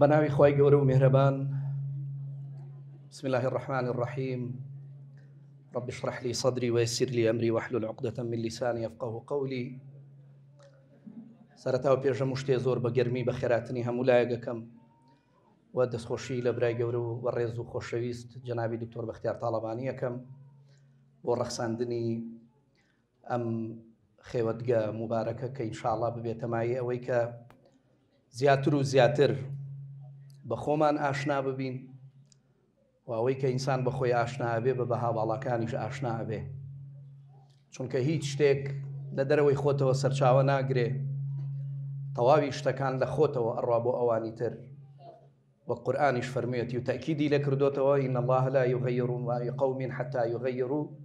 بەناوی خی گەورە و مهرەبان بسم الله الرحمن الرحيم رب اشرح لي صدري ويسر لي أمري واحلل عقدة من لساني يفقه قولي سەرەتاو پێشە مشتێ زۆر بە گەرمی بە خێراتنی هەموو لایەکەم و دەستخۆشی لە برای گەورە و بە ڕێز و خۆشەویست جنابی دکتۆر بەختیار تاالبانیەکەم بۆ ڕەخساندنی ئەم خێوەتگە مبارەکە کە ئینشاءڵا ببێتەمایی ئەوەی کە زیاتر و زیاتر بخومن آشنا بە خۆمان ئاشنا ببین واوەی کە ئینسان بە خۆی ئاشنابێ بە آشنا بی چون که هیچ شتێک لە دەرەوەی خۆتەوە سەرچاوە ناگرێ تەواوی شتەکان لە خۆتەوە ئەڕوا بۆ ئەوانی تر وقرآنش فرميت يتأكيدي لك و این الله لا یغیرو ما بقوم حتى یغیرو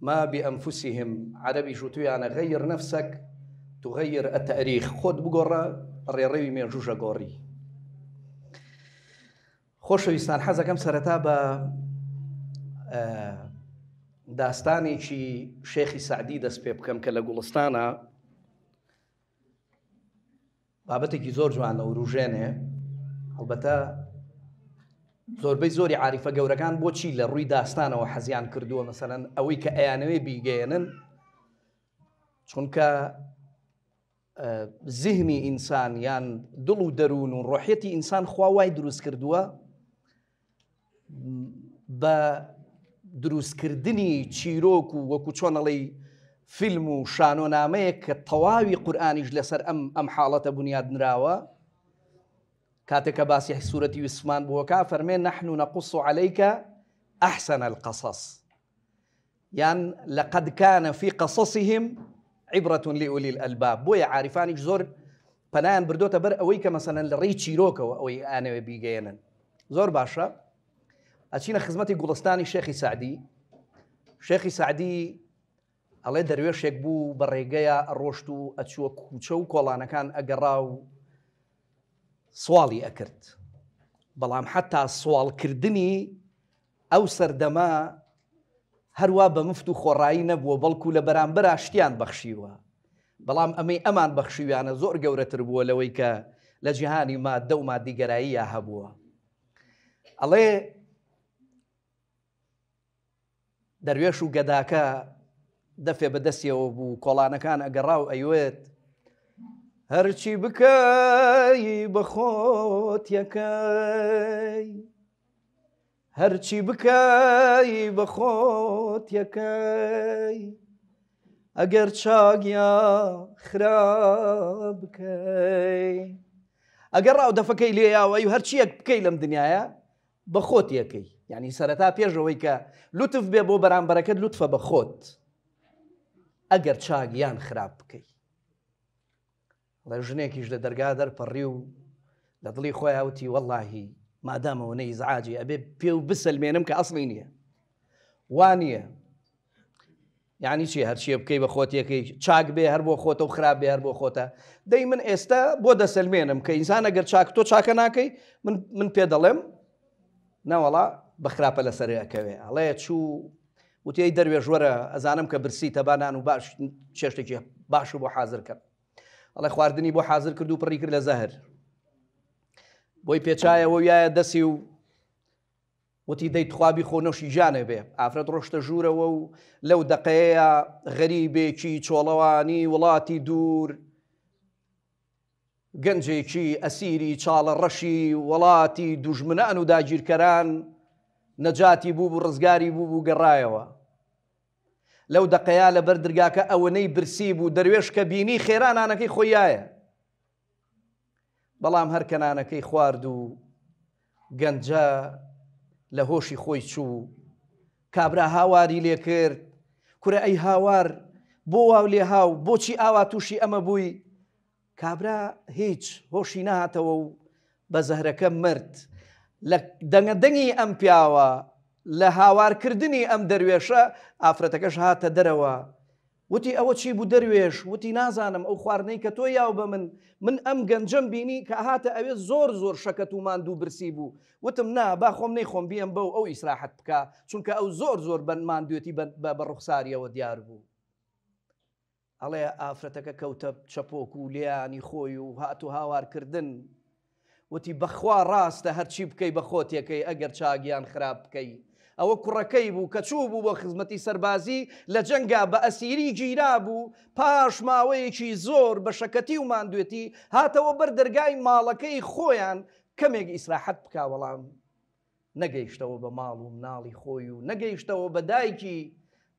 ما بأنفسهم عربي شو يعني غير نفسك تغير التاريخ خد بقرة الريري من جوجة قوري خۆشەویستان حەزەکەم سەرەتا بە داستانێکی شێخی سعدی دەست پێ بکەم کە لە گوڵستانە بابەتێکی زۆر جوان لە وروژێنێ هەڵبەتە زۆربەی زۆری عریفە گەورەکان بۆچی لە ڕووی داستانەوە حەزیان کردووە مەسەرەن ئەوەی کە ئەیانەوەی بیگەێنن چونکە زیهمی ئینسان یان دڵ و دەروون و ڕۆحێتی ئینسان خواوای دروست کردووە بە دروستکردنی چیرۆک و وەکو چۆنەڵی فیلم و شانۆنامەیە کە تەواوی قورآانیش لەسەر ئەم ئەم حاڵەتە بنیادنراوە کاتێکە باسی سوورەتی وسمان بووەکە فەرمێن نەحن و نقص عليك أحسن القصص یان لقد كان في قصصهم عبرة لأولي الألباب بۆیە عارفان زور پەنیان بردوتە بر ئەوەی مثلا لريتشي روكا أوي أنا بيجينا زور باشا ئەچینە خزمەتی گوڵستانی شێخی سعدی شێخی سعدی ئەڵێ دەروێشێک بوو بە ڕێگەیە ڕۆشت و ئەچوە کوچە و کۆڵانەکان ئەگەڕا و سواڵی ئەکرد بەڵام حتا سوالکردنی ئەو سەردەما هەروە بە مفت و خۆڕایی نەبووە بەڵکو لە بەرامبەر شتیان بەخشیوە بەڵام ئەمەی ئەمان بەخشیویانە زۆر گەورەتر بووە لەوەی کە لە جیهانی مادە و مادیگەراییە هەبووە ئەڵێ دەروێش و گەداکە دەفێ بەدەستیەوە بوو کۆڵانەکان ئەگەڕاو ئەیوێت هەرچی بکەی بەخۆتیەکەی هەرچی بکەی بەخۆتیەکەی ئەگەر چاگیا خراپ بکەی ئەگەر ڕاو دەفەکەی لێیاوە و هەرچیەک بکەی لەم دنیاە بەخۆتیەکەی یعنی سەرەتا پێشەوەی کە لوتف بێ بۆ بەرامبەرەکەت لوتفە بە خۆت ئەگەر چاگیان خراپ بکەی لە ژنێکیش لە دەرگا دەرپەڕی و لە دڵی خۆی وتی واللهی مادامەوە نەی زعاجی ئەبێ پێ و بسەلمێنم کە ئەسڵی نییە وانە یعنی چی هەرچیە بکەی بە خۆتیەکەی چاک بێ هەر بۆ خۆتە و خراپ بێ هەر بۆ خۆتە دەی من ئێستا بۆ دەسەلمێنم کە ئینسانە گەر چاک تۆ چاکە ناکەی من پێ دەڵێم نەوەڵا بەخراپە لە سەرەکەوێ ئەڵێ چوو وتی دەروێ ژوەرە ئەزانم کە برسی تەبانان و باش چێشتێکی باش و بۆ حاضر کرد ئەڵێ خواردنی بۆ حاضر کرد و پڕی کرد لە زەهر بۆی پێچایەوە یایە دەسی و وتی دەیت خوابی خۆنەشی ژانە بێ ئافرەت ڕۆشتە ژوورەوە و لەو دەقەیە غەریبێکی چۆڵەوانی وڵاتی دوور گەنجێکی ئەسیری چاڵە ڕەشی وڵاتی دوژمنان و داگیرکەران نەجاتی بوو بوو ڕزگاری بوو بوو گەڕایەوە لەو دقەیا لە بەر درگاکە ئەوەنەی برسی بوو دەروێش کە بینی خێرانانەکەی خۆیایە بەڵام هەرکەنانەکەی خوارد و گەنجە لە هۆشی خۆی چوو کابرا هاواری لێ کرد کورە ئەی هاوار بۆ واو لێ هاو بۆچی ئاوا تووشی ئەمە بووی کابرا هیچ هۆشی نهاتەوە و بە زەهرەکە مرد لە دەنگەدەنگی ئەم پیاوە لە هاوارکردنی ئەم دەروێشە ئافرەتەکەش هاتە دەرەوە وتی ئەوە چی بوو دەروێش وتی نازانم ئەو خواردنەی کە تۆ یاو بە من من ئەم گەنجەم بینی کە هاتە ئەوێ زۆر زۆر شەکەت و ماندوو برسی بوو وتم نا با خۆم نەی خۆم بیم بەو ئەو ئیسراحت بکە چونکە ئەو زۆر زۆر بەن ماندوێتی بە ڕوخساریەوە دیار بوو ئەڵێ ئافرەتەکە کەوتە چەپۆک و لیانی خۆی و هاتو هاوارکردن وتی بەخوا ڕاستە هەرچی بکەی بە خۆتێکەکەی ئەگەر چاگیان خراپ بکەی. ئەوە کوڕەکەی بوو کە چوو بوو بۆ خزمەتی سەربازی لە جەنگا بە ئەسیری گیرا بوو پاش ماوەیەکی زۆر بە شەکەتی و مادوێتی هاتەوە بەر دەرگای ماڵەکەی خۆیان کەمێک ئیسراحەت بکاوەڵام نەگەیشتەوە بە ماڵ و ناڵی خۆی و نەگەیشتەوە بە دایکی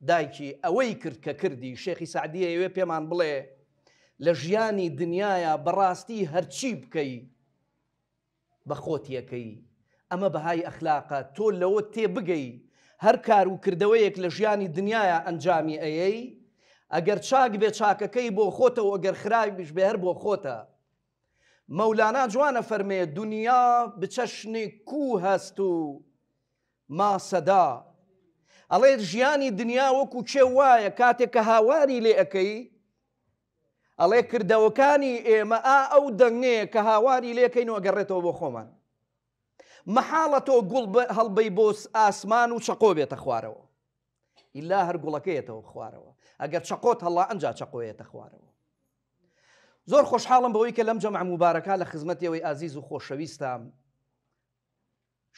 دایکی ئەوەی کرد کە کردی شێخی سعدیە وێ پێمان بڵێ لە ژیانی دنیاە بەڕاستی هەرچی بکەی بە خۆتیەکەی ئەمە بەهای ئەخلاقە تۆ لەوە تێ بگەی هەر کار و کردەوەیەک لە ژیانی دنیاە ئەنجامی ئەیەی ئەگەر چاک بێ چاکەکەی بۆ خۆتەوە ئەگەر خراویش بێ هەر بۆ خۆتە مەولانا جوانە فەرمێ دنیا بچەشنی کو هەست و ماسەدا ئەڵێ ژیانی دنیا وەکو چێ وایە کاتێک کە هاواری لێ ئەەکەی ئەڵێ کردەوەکانی ئێمە ئا ئەو دەنگەیە کە هاواری لێکەین و ئەگەڕێتەوە بۆ خۆمان. مەحاڵە تۆ گوڵ هەڵبەی بۆ ئاسمان و شەقۆ بێتە خوارەوە. ئللا هەر گوڵەکەیەتەوە خوارەوە ئەگەر چقۆت هەڵا ئەنج چقۆیەتە خوارەوە. زۆر خۆشحاڵم بەوەی کە لەم جەمع مبارەکە لە خزمەتەوەی ئازیز و خۆشەویستە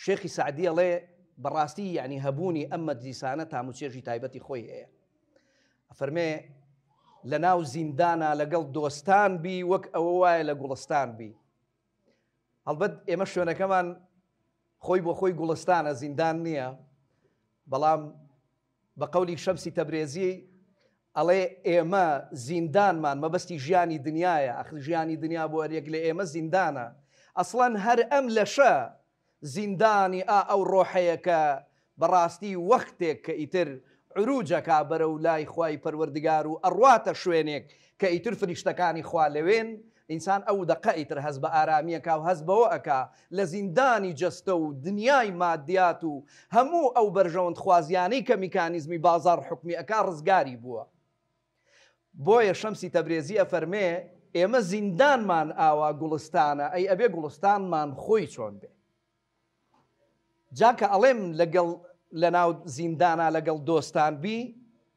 شێخی سعدیەڵێ بەڕاستی یعنی هەبوونی ئەمە دیسانە تاموچێژی تایبەتی خۆی هەیە. ئەفەرمێ لە ناو زیندانە لەگەڵ دۆستان بی وەک ئەوە وایە لە گوڵستان بی. هەڵبەت ئێمە شوێنەکەمان خۆی بۆ خۆی گوڵستانە زیندان نییە، بەڵام بە قولی شەمسی تەبرێزی ئەڵێ ئێمە زیندانمان مەبەستی ژیانی دنیاە ئەخر ژیانی دنیا بۆ هەرێک لە ئێمە زیندانە. ئەسڵەن هەر ئەم لەشە زیندانی ئا ئەو ڕۆحەیەکە بەڕاستی وەختێک کە ئیتر عروجەکە بەرە و لای خی پەروەردگار و ئەڕواتە شوێنێک کە ئیتر فریشتەکانی خوا لەوێن ئینسان ئەو دقەئیتر هەز بە ئارامیەکە و هەز بەوە ئەکا لە زیندانی جستە و دنیای مادیات و هەموو ئەو بەرژەوەند خوازیانەی کە میکانیزمی بازار حکمی ئەکا ڕزگاری بووە. بۆیە شەمسی تەبرێزی ئەفەرمێ ئێمە زیندانمان ئاوا گوڵستانە ئەی ئەبێ گوڵستانمان خۆی چۆن بێ. جاکە ئەڵێم لەگەڵ لە ناو زیندانا لەگەڵ دۆستان بی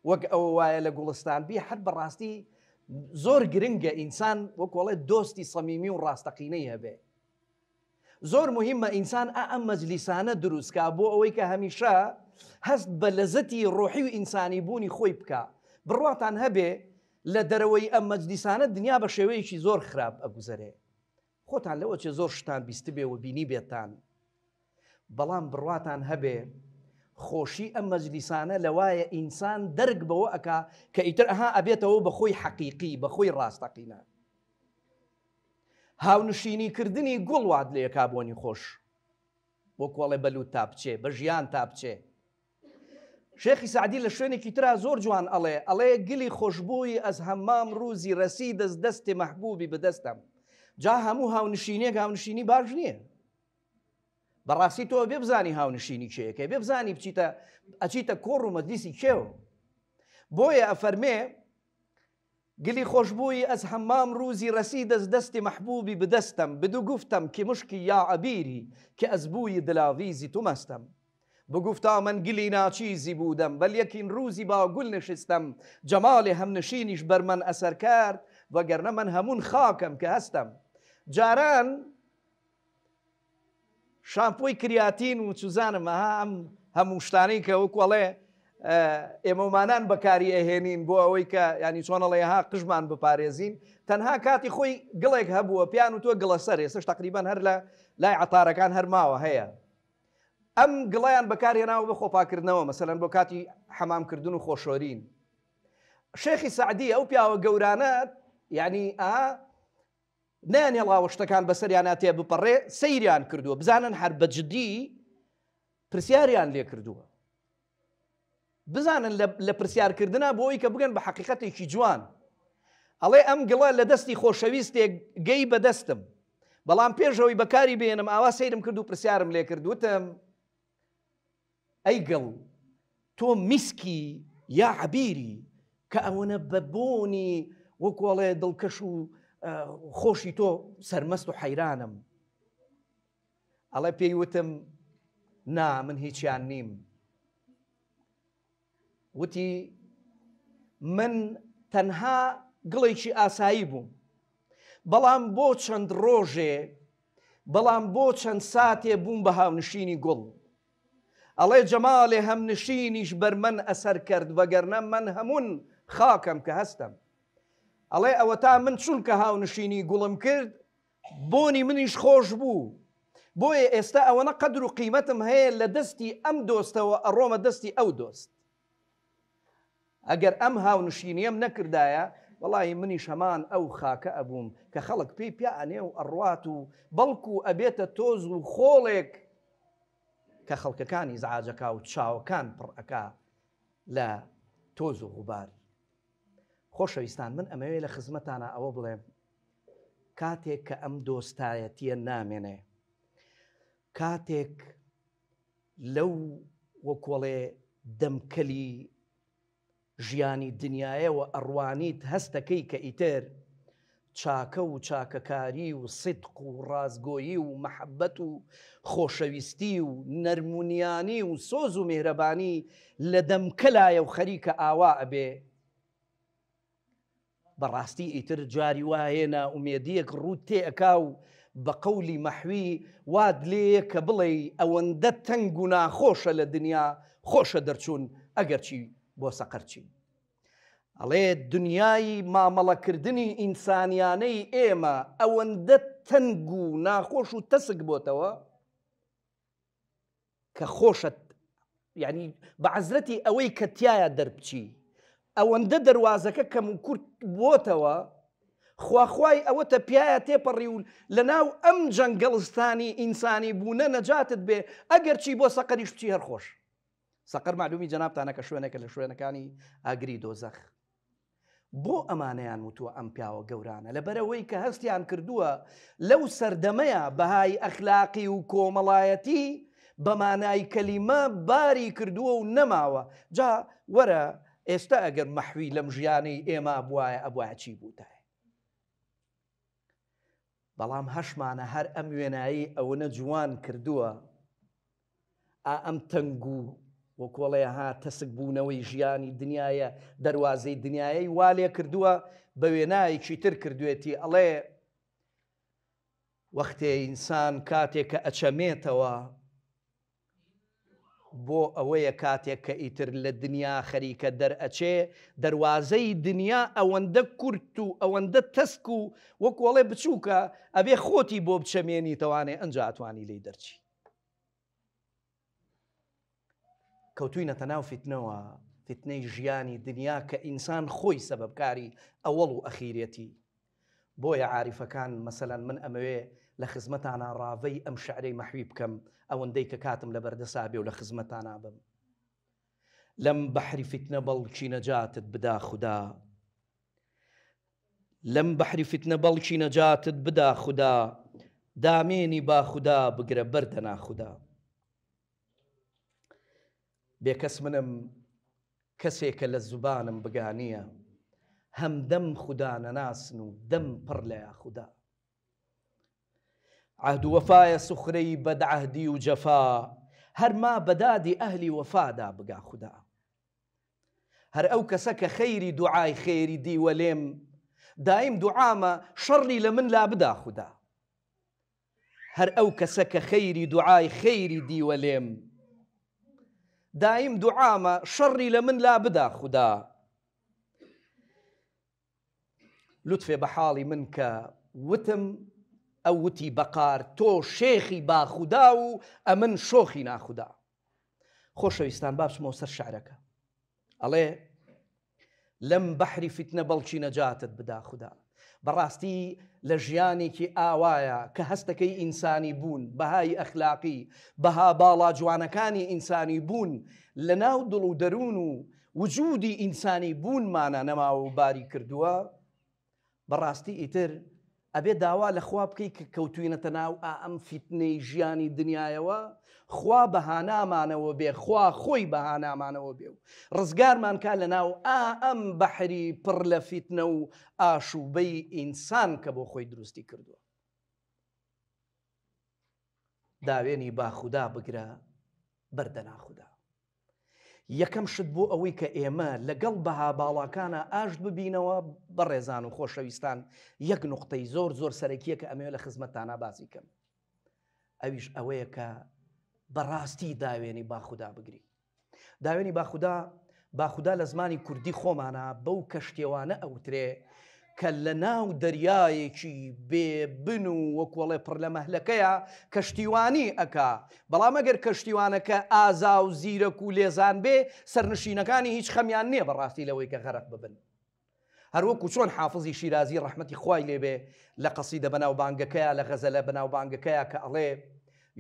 وەک ئەو وایە لە گوڵستان بی هەر بەڕاستی زۆر گرنگە ئینسان وەکوڵێ دۆستی سەمیمی و ڕاستەقینەی هەبێ. زۆر مهمە ئینسان ئا ئەم مەجلیسانە دروستکە بۆ ئەوەی کە هەمیشە هەست بە لەزەتی ڕۆحی و ئینسانی بوونی خۆی بکە بڕاتان هەبێ لە دەرەوەی ئەم مەجلیسانە دنیا بە شێوەیەکی زۆر خراپ ئەگوزارێ خۆتان لەوە چێ زۆر شتان بیست بێ و بینی بێتان بەڵام بڕاتان هەبێ خۆشی ئەم مەجلیسانە لەوایە ئینسان دەرگ بەوە ئەک کە ئیتر ئەها ئەبێتەوە بە خۆی حەقیقی بە خۆی ڕاستەقینە. هاونشینی کردنی گوڵوات لە یەکابوونی خۆش بۆ کۆڵێ بەلو تا بچێ بە ژیان تا بچێ. شێخی سعدی لە شوێنێکی تررا زۆر جوان ئەڵێ ئەڵێ گلی خۆشببووی ئەس هەمام ڕووزی ڕسی دەست دەستی مەحبوبی بدەستم. جا هەموو هاونشینێک هاونشینی باش نییە. بەڕاستی تۆ بێبزانی هاونشینی کێیەکە بێبزانی بچیتە ئەچیتە کۆڕ و مەدیسی کێو بۆیە ئەفەرمێ گلی خۆشببووی از حمام روزی رسید از دەستی مەحبوبی بدەستم بدو گفتم که مشکی یا عبیری که از بووی دلاویزی تو مەستم. بگفتا من گلی ناچیزی بودم بل یکین روزی با گل نشستم جمال همنشینیش بر من اثر کرد وگرنه من همون خاکم که هستم جاران شامپۆی کریاتین و چزانم ئەها ئەم هەموو شتانی کە وەکوڵێ ئێمەمانان بەکاری ئەهێنین بۆ ئەوەی کە ینی چۆنەڵێها قژمان بپارێزین تەنها کاتی خۆی گڵێک هەبووە پیان و تۆ گڵە سەر ێسش تقریبان هەر لە لای عتارەکان هەرماوە هەیە. ئەم گڵیان بەکارێناوە بە خۆپاکردنەوە مەسەەن بۆ کاتی حەمامکردن و خۆشۆرین. شێخی سعدی ئەو پیاوە گەورانە ینی ئا نانێڵاوە شتەکان بەسەریانە تێ بپەڕێ سەیریان کردووە بزانن هەر بەجددی پرسیاریان لێ کردووە. بزانن لە پرسیارکردنا بۆی کە بگەن بە حقیقەتێکی جوان. ئەڵێ ئەم گڵە لە دەستی خۆشەویستێک گەی بەدەستم. بەڵام پێشەوەی بەکاری بێنم ئاوا سەیرم کرد و پرسیارم لێ کردوتم ئەی گەڵ تۆ میسکی یا عبیری کە ئەوەنە بە بۆنی وەکۆڵێ دڵکەش و خۆشی تۆ سەرمەست و حەیرانم ئەڵێ پێیوتم نا من هیچیان نیم وتی من تەنها گڵێکی ئاسایی بووم بەڵام بۆ چەند ڕۆژێ بەڵام بۆ چەند ساتێ بووم بە هاونشینی گوڵ ئەڵێ جەماڵێ هەمنشینیش بەرمەن ئەسەر کرد بەگەرنە من هەمون خاکەم کە هەستم ئەڵێ ئەوە تا من چونکە هاونشینی گوڵم کرد بۆنی منیش خۆش بوو بۆیە ئێستا ئەوەنە قەدر و قیمەتم هەیە لە دەستی ئەم دۆستەوە ئەڕۆمە دەستی ئەو دۆست ئەگەر ئەم هاونشینیم نەکردایە وڵی منی شەمان ئەو خاکە ئەبووم کە خەڵک پێی پیانێ و ئەڕوات و بەڵکو ئەبێتە تۆز و خۆڵێک کە خەڵکەکانی زعاجەکە و چاوەکان پڕەکە لە تۆز و غوبار خۆشەویستان من ئەمەوێ لە خزمەتانە ئەوە بڵێ کاتێک کە ئەم دۆستایەتیە نامێنێ کاتێک لەو وەکۆڵێ دەمکەلی ژیانی دنیایەوە ئەڕوانیت هەستەکەی کە ئیتر چاکە و چاکەکاری و سدق و ڕازگۆیی و مەحەبەت و خۆشەویستی و نەرمونیانی و سۆز و مێرەبانی لە دەمکەلایە و خەریکە ئاوا ئەبێ بەڕاستی ئیتر جاری وایەنە ئومێدیەک ڕوو تێکا و بە قولی مەحوی واد لێ کە بڵێ ئەوەندە تەنگ و ناخۆشە لە دنیا خۆشە دەرچوون ئەگەرچی بۆ سەقەرچی. ئەڵێ دنیای مامەڵەکردنی ئینسانیانەی ئێمە ئەوەندە تەنگ و ناخۆش و تەسک بۆتەوە کە خۆشت ینی بەعزرەتی ئەوەی کە تایە دەربچی ئەوەندە دەواازەکە کەم و کورت بۆتەوە خواخوای ئەوەتە پیاە تێپەڕیول لە ناو ئەم جەنگەڵستانی ئینسانی بوونە نەجاتت بێ ئەگەر چی بۆ سەقەری شتی هەرخۆش سەقەر معلومی جەنابتانەکە شوێنەکە لە شوێنەکانی ئاگری دۆزەخ بۆ ئەمانەیان وتووە ئەم پیاوە گەورانە لە بەرەوەی کە هەستیان کردووە لەو سەردەمەیە بەهای ئەخلاقی و کۆمەڵایەتی بەمانای کەلیمە باری کردووە و نەماوە جا وەرە ئێستا ئەگەر مەحوی لەم ژیانی ئێمە بواە ئەبواە چی بووتای بەڵام هەشمانە هەر ئەم وێنایی ئەوەنە جوان کردووە ئەم تەنگ و وە کۆڵێ ها تەسک بوونەوەی ژیانی دنیاە دەواازەی دنیای والێ کردووە بە وێنایکی تر کردوێتی ئەڵێ وەختێئینسان کاتێک کە ئەچەمێتەوە بۆ ئەوەیە کاتێک کە ئیتر لە دنیا خەریکە دەرئەچێ دەواازەی دنیا ئەوەندە کورت و ئەوەندە تەسک و وەکوڵێ بچووکە ئەبێ خۆتی بۆ بچەمێنی توانێ ئەنجاتوانی لی دەرچی. کەوتوی نەتەناو فتنەوە فتنەی ژیانی دنیا کە ئینسان خۆی سەبەبکاری ئەوەڵ و ئەخیرەتی بۆیە عاریفەکان مەسەلەن من ئەمەوێ لخزمتانا خزمەتانە ام شعري شعرەی كم او ئەوەندەی کە کاتم لە بەردەسابێ و لە خزمەتانە بم لەم بەحری فتنە بەڵکی نەجاتت بدا خوددا لەم بەحری فتنە بەڵکی نەجاتت بدا خدا داميني با خوددا بگرە بەردەنا خوددا بێکەس منم کەسێکە لە زوبانم بگانیە هەم دەم خوددا نەناسن و دەم پڕ خدا. عهد وفايا سخري بد عهدي وجفا هر ما بدادي أهلي وفا دا بقى خدا هر أو كسك خيري دعاي خيري دي دایم دائم دعامة لە لمن لا بدا خدا هر أو كسك خيري دعاي خيري دي دیوە دائم دعامة دوعامە لمن لا بدا خدا لطفي بحالي منك وتم ئەو وتی بەقار تۆ شێخی باخودا و ئە من شۆخی ناخدا خۆشەویستان بابسمەوە سەر شارەکە ئەڵێ لەم بەحری فتنە بەڵکی نەجاتت بدا خوددا بەڕاستی لە ژیانێکی ئاوایە کە هەستەکەی ئینسانی بوون بەهای ئەخلاقی بەها باڵا جوانەکانی ئینسانی بوون لە ناو دڵ و دەروون و وجودی ئینسانی بوونمانە نەما و باری کردووە بەڕاستی ئیتر ئەبێ داوا لە خوا بکەی کە کەوتوینەتە ناو ئەم فیتنەی ژیانی دنیایەوە خوا بەهانامانەوە بێ خوا خۆی بەهانامانەوە بێ و ڕزگارمان کا لە ناو ئا ئەم بەحری پڕ لە فیتنە و ئاشوبەی ئینسان کە بۆ خۆی دروستی کردووە داوێنی باخودا بگرە بەردەناخدا یەکەم شت بۆ ئەوەی کە ئێمە لەگەڵ بەها باڵاکانە ئاش ببینەوە بە ڕێزان و خۆشەویستان یەک نقطەی زۆر زۆر سەرەکیە کە ئەمێ لە خزمەتتانە بازی کەم. ئەویش ئەوەیە کە بەڕاستی داوێنی باخدا بگری. داوێنی باخدا باخدا لە زمانی کوردی خۆمانە بەو کەشتێوانە ئەوترێ کە لە ناو دەریایەکی بێبن و وەکوڵێ پڕ لە مەهلەکەیە کەشتیوانی ئەکا بەڵام ئەگەر کەشتیوانەکە ئازا و زیرەک و لێزان بێ سەرنشینەکانی هیچ خەمیان نییە بەڕاستی لەوەی کە غەرق ببن. هەروەکو چۆن حافظی شیرازی ڕحمەتی خوای لێبێ لە قەسی دە بەناوبانگەکەیە لە غەزە لە بەناوبانگەکەیە کە ئەڵێ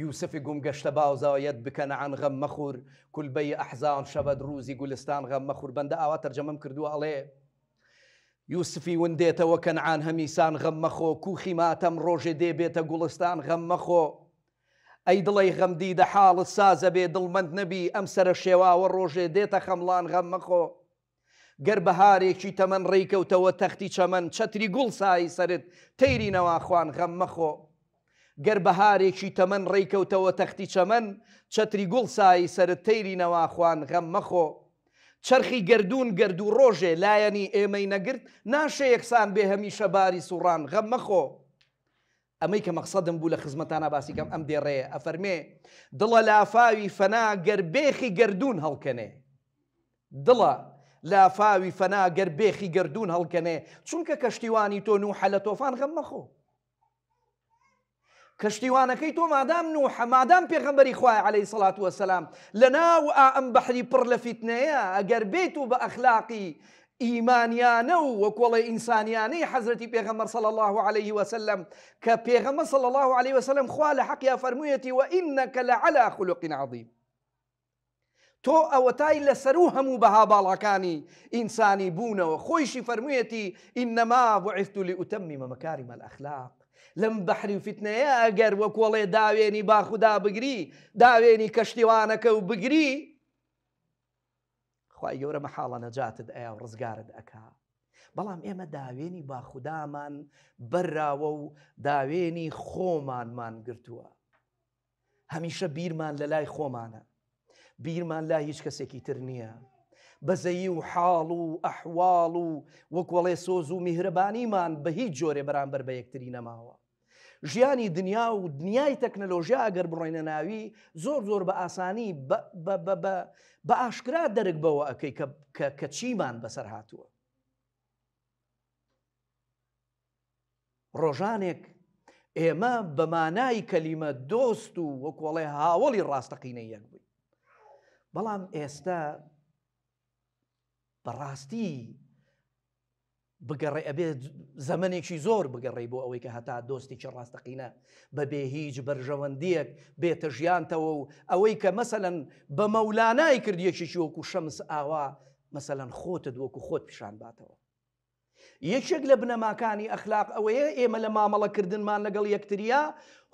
یوسفی گوم گەشتە باوزاوەت بکەن عن غەم مەخور کولبەی ئەحزان شەبەد ڕوزی گولستان غەم مەخور بەندە ئاوا تەرجەمەم کردووە ئەڵێ یوسفی وندێتەوە کەنعان هەمیسان غەممەخۆ کوخی ماتەم ڕۆژێ دێبێتە گوڵستان غەممەخۆ ئەی دڵی غەمدی دە حاڵت سازە بێ دڵمەند نەبی ئەم سرە شێواوە ڕۆژێ دێتە خەمڵان غەممەخۆ گەر بەهارێکی تەمەەن ڕێککەوتەوە تەختی چەمەەن چەتری گوڵ سایی سرت تەیری نەواخواان غەممەخۆ گەر بەهارێکی تەمەەن ڕێککەوتەوە تەختی چەمەەن چەتری گوڵ سایی سرت تەیری نەواخواان غەممەخۆ چرخی گردون گرد و ڕۆژێ لایەنی ئێمەی نەگرت ناشێ یەکسان بێ هەمیشە باری سوڕان غەم مەخۆ ئەمەی کە مەقصدم بوو لە خزمەتانە باسیکەم ئەم دێڕێ ئەفەرمێ دڵە لافاوی فەنا گەربێخی گردون هەڵکەنێ دڵە لافاوی فەنا گەربێخی گردون هەڵکەنێ چونکە کەشتیوانی تۆ و حەلە تۆفان غەم مەخۆ كشتيوانا كيتو مادام نوح مادام پێغەمبەری خوای عليه الصلاة والسلام لە ناو ئا ئەم بەحری پڕ لە فیتنەیە ئەگەر بێت و بە ئەخلاقی صلى الله عليه وسلم کە صلى الله عليه وسلم خوا حق يا فرميتي وإنك لعلى خلق عظيم تو او ئەوەتای لەسەر و هەموو بەها باڵەکانی ئینسانی بوونەوە خۆیشی فەرموویەتی انما بۆ عفتو لی ئوتەممی لەم بەحری و فتنەیە ئەگەر وە کۆڵێ داوێنی باخدا بگری داوێنی کەشتیوانەکە و بگری خی گەورە مەحاڵە نەجاتت ئەیا و ڕزگارت ئەکا بەڵام ئێمە داوێنی باخودامان بەرراوە و داوێنی خۆمانمان گرتووە هەمیشە بیرمان لە لای خۆمانە بیرمان لا هیچ کەسێکی تر نییە بەزەیی و حاڵ و ئەحواڵ و وەکوڵێ سۆز و میهرەبانیمان بە هیچ جۆرێ بەرامبەر بە یەکتری نەماوە. ژیانی دنیا و دنیای تەکنەلۆژیا ئەگەر بڕۆینە ناوی زۆر زۆر بە ئاسانی بە ئاشکرا دەرک بەوە ئەەکەی کە چیمان بەسەر هاتووە. ڕۆژانێک ئێمە بەمانای کەلیمە دۆست و وەکوڵێ هاوڵی ڕاستەقینە یەک بووین. بەڵام ئێستا بەڕاستی بگەڕێ ئەبێ زەمنێکی زۆر بگەڕێ بۆ ئەوەی کە هەتا دۆستێکی ڕاستەقینە بەبێ هیچ بەرژەوەندیەک بێتە ژیانتەوە و ئەوەی کە مەسەەن بە مەولانای کردیەکیی وەکو شەمس ئاوا مەسەەن خۆتت وەکو خۆت پیشان باتەوە. یەکێک لە بنەماکانی ئەخلاق ئەوەیە ئێمە لە مامەڵەکردنمان لەگەڵ یەکتریا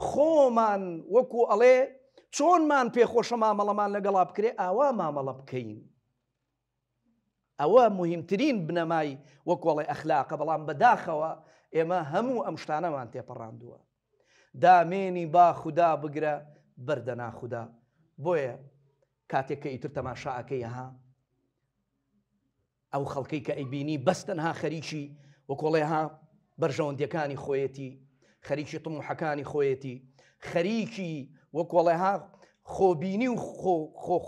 خۆمان وەکو ئەڵێ چۆنمان پێخۆشە مامەڵەمان لەگەڵا بکرێ ئاوا مامەڵە بکەین. ئەوە مهمترین بنەمای وەکۆڵی ئەخلاقە بەڵام بەداخەوە ئێمە هەموو ئەم شتانەمان تێپەڕاندووە. دامێنی با خوددا بگرە بەردە ناخدا بۆیە کاتێککە ئیتر تەماشاعەکەی ها ئەو خەڵکەی کە ئەیبینی بەستەنها خەریکی وەکۆڵێ ها بەرژەوەندەکانی خۆیەتی خەریکی تموحەکانی خۆیەتی خەریکی وەکۆڵێ ها خۆبینی و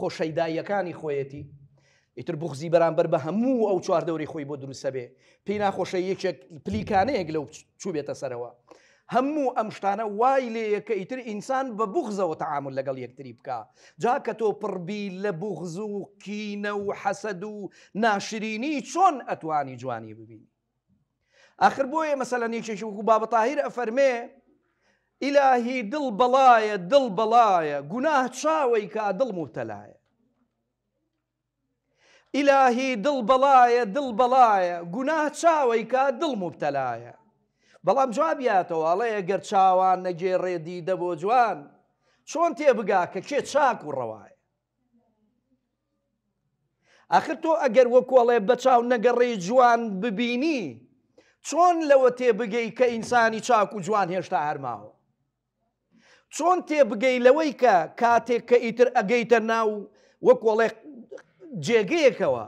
خۆشەیداییەکانی خۆیەتی ئیتر بغزی بەرامبەر بە هەموو ئەو چواردەوری خۆی بۆ دروستە بێ پێی ناخۆشە یەکێک پلیکانەیەک لەو چوو بێتە سەرەوە هەموو ئەم شتانە وای لەیەکە ئیتر ئینسان بە بغزەوە تەعامل لەگەڵ یەکتری بکە جا کە تۆ پڕبی لە بغز و کینە و حەسەد و ناشرینی چۆن ئەتوانی جوانی ببینی آخر بۆیە مەسەلە نیکێکی وکو بابەتاهیر ئەفەرمێ ئیلاهی دڵ بەڵایە دڵ بەڵایە گوناه چاوەی کا دڵ مبتەلایە ئیلاهی دڵ بەڵایە دڵ بەڵایە گوناه چاوەی کا دڵ مبتەلایە بەڵام جوابیاتەوە ئەڵەیە گەر چاوان نەگێ ڕێدی دەبۆ جوان چۆن تێبگا کە کێ چاک و ڕەوایە ئاخر تۆ ئەگەر وەکوڵێ بە چاو نەگەڕێ جوان ببینی چۆن لەوە تێبگەی کە ئینسانی چاک و جوان هێشتا هەرماوە چۆن تێبگەی لەوەی کە کاتێک کە ئیتر ئەگەیتە ناو وەکۆڵێ جێگەیەکەوە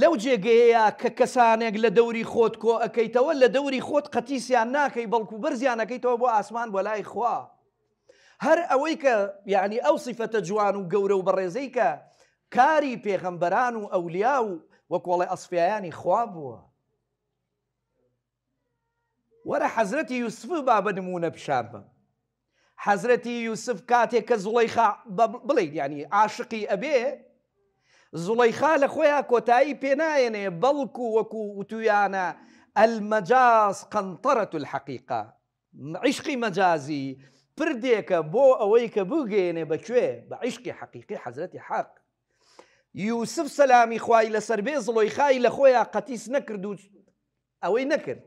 لەو جێگەیە کە کەسانێک لە دەوری خۆت کۆ ئەەکەیتەوە لە دەوری خۆت قەتیسیان ناکەی بەڵکو بەرزیانەکەیتەوە بۆ ئاسمان بۆ لای خوا هەر ئەوەی کە یعنی ئەو سیفەتە جوان و گەورە و بەڕێزەی کە کاری پێغەمبەران و ئەولیا و وەکۆڵی ئەسفیایانی خوا بووە وەرە حەزرەتی یوسف با بە نمونە پیشار بم حەزرەتی یوسف کاتێک کە زڵیخا بڵیت ینی عاشقی ئەبێ زڵەیخا لە خۆیان کۆتایی پێناەنێ بەڵکو وەکو وتویانە ئەلمەجاز قەنتەرەت و الحەقیقا عیشقی مەجازی پردێکە بۆ ئەوەی کە بگەێنێ بەکوێ بە عیشقی حەقیقی حەزرەتی حەق یوسف سەلامی خوای لەسەر بێ زڵۆی خای لە خۆیان قەتیس نەکرد و ئەوەی نەکرد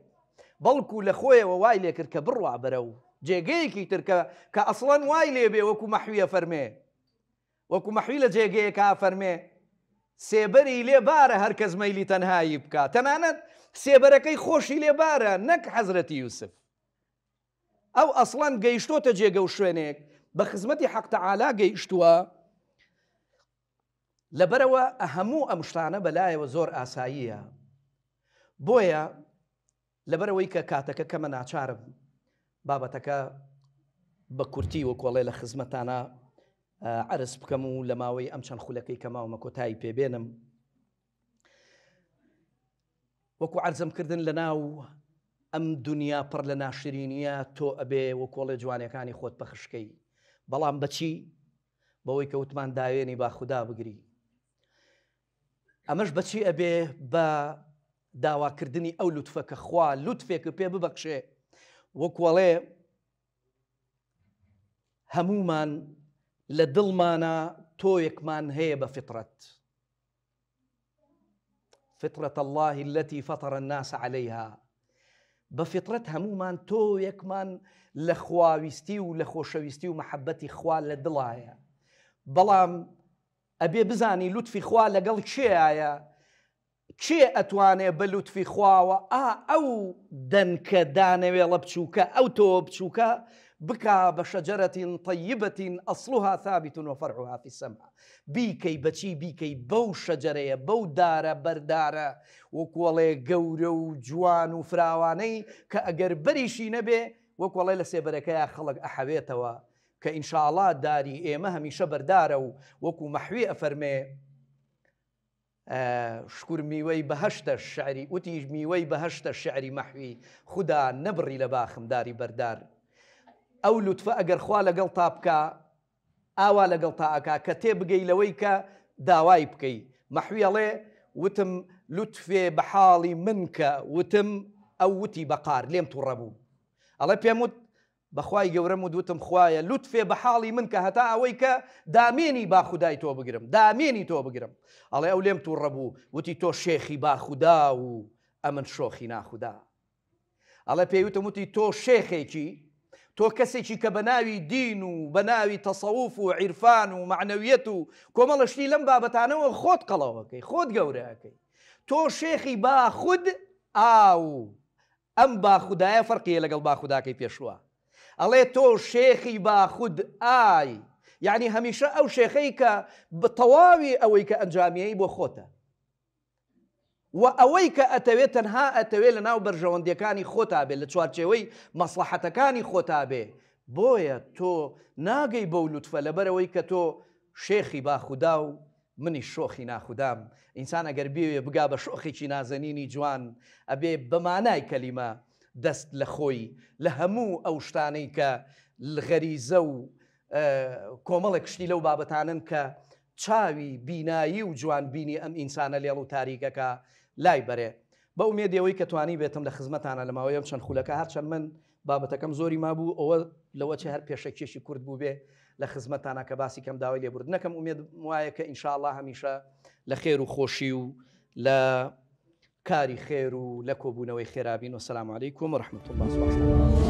بەڵکو لە خۆیەوە وای لێ کرد کە بڕوا بەرە و جێگەیەکی ترکە کە ئەسڵەن وای لێ بێ وەکو مەحویە فەرمێ وەکو مەحوی لە جێگەیە کا فەرمێ سێبەری لێبارە هەرکەس مەلی تەنهایی بکە تەنانەت سێبەرەکەی خۆشی لێبارە نەک حەزرەتی یوسف ئەو ئەسڵان گەیشتۆتە جێگە و شوێنێک بە خزمەتی حەقتەعالا گەیشتووە لەبەرەوە هەموو ئەم شتانە بەلایەوە زۆر ئاساییە بۆیە لەبەرەوەی کە کاتەکە کەمە ناچارم بابەتەکە بە کورتی وە کۆڵێ لە خزمەتانە عرس بکەم و لە ماوەی ئەم چەند خولەکەی کە ماوەمە کۆتایی پێبێنم وەکو عرزەمکردن لە ناو ئەم دنیا پڕ لە ناشرینیە تۆ ئەبێ وە کۆڵێ جوانەکانی خۆت بەخشکەی بەڵام بەچی بەوەی کە وتمان داوێنی با خوددا بگری ئەمەش بەچی ئەبێ بە داواکردنی ئەو لوتفەکە خوا لوتفێک پێ ببەخشێ وەکوڵێ هەمومان لدلمانا تويك مان هيبة فطرة فطرة الله التي فطر الناس عليها بفطرتها مو مان تويك مان لخواويستي ولخوشويستي ومحبتي خۆشەویستی و محەبەتی خوا لە دڵایە بەڵام ئەبێ بزانی لوتفی خوا لەگەڵ چێایە چێ ئەتوانێ بە لوتفی خواوە ئا ئەو دەنکە دانەوێڵە بچووکە ئەو تۆ بکا بە شەجەرەتین تەیبەتین ئەسلوها ثابتون و فەرعها فی سەما بیکەی بەچی بیکەی بەو شەجەرەیە بەو دارە بەردارە وەکوڵێ گەورە و جوان و فراوانەی کە ئەگەر بەریشی نەبێ وەکوڵی لە سێبەرەکەیە خەڵک ئەحەوێتەوە کە ئینشاءڵا داری ئێمە هەمیشە بەردارە و وەکو مەحوی ئەفەرمێ شکر میوەی بەهشتە شعری وتیش میوەی بەهشتە شعری مەحوی خدا نەبڕی لە باخمداری بەردار. ئەو لوتفە ئەگەر خوا لەگەڵ تا بکە ئاوا لەگەڵ تا ئاکا کە تێ بگەی لەوەی کە داوای بکەی مەحویڵێ وتم لوتفێ بە حاڵی منکە وتم ئەو وتی بەقار لێم تووڕە بوو ئەڵێ پێم وت بەخوای گەورەم و دوتم خوایە لوتفێ بە حاڵی من کە هەتا ئەوەی کە دامێنی باخودای تۆ بگرم دامێنی تۆ بگرم ئەڵێ ئەو لێم تووڕە بوو وتی تۆ شێخی باخودا و ئەمن شۆخی ناخودا ئەڵە پێیوتم وتی تۆ شێخێکی تۆ کەسێکی کە بە ناوی دین و بە ناوی تەسەوف و عیرفان و معنەویەت و کۆمەڵەشتی لەم بابەتانەوە خۆت قەڵەوەکەی خۆت گەورەکەی تۆ شێخی با خود ئاو ئەم باخدایە فەرقیە لەگەڵ باخداکەی پێشوە ئەڵێ تۆ شێخی باخود ئای یعنی هەمیشە ئەو شێخەی کە بە تەواوی ئەوەی کە ئەنجامیەی بۆ خۆتە و ئەوەی کە ئەتەوێت تەنها ئەتەوێت لە ناو بەرژەوەندیەکانی خۆتا بێ لە چوارچێوەی مەسلحەتەکانی خۆتا بێ بۆیە تۆ ناگەی بە لوتفە لەبەرەوەی کە تۆ شێخی باخودا و منی شۆخی ناخودام ئینسان ئەگەر بێوێ بگا بە شۆخێکی نازەنینی جوان ئەبێ بەمانای کەلیمە دەست لە خۆی لە هەموو ئەو شتانەی کە غەریزە و کۆمەڵێک شتی لەو بابەتانن کە چاوی بینایی و جوان بینی ئەم ئینسانە لێڵ و تاریکەکە لای بەرێ بە ێدیەوەی کە توانی بێتم لە خزمەتانە لەماوەیەم چەند خولەکە هەرچەند من بابەتەکەم زۆری ما بوو ئەوە لەوە چه هەر پێشەکێشی کورد بوو بێ لە خزمەتانە کە باسی کەم داوای لێبرد نەکەم ێد وایە کە ئینشاءله هەمیشە لە خێر و خۆشی و لە کاری خێر و لە کۆبوونەوەی خێرابین و سلام عیکم و رحمت الله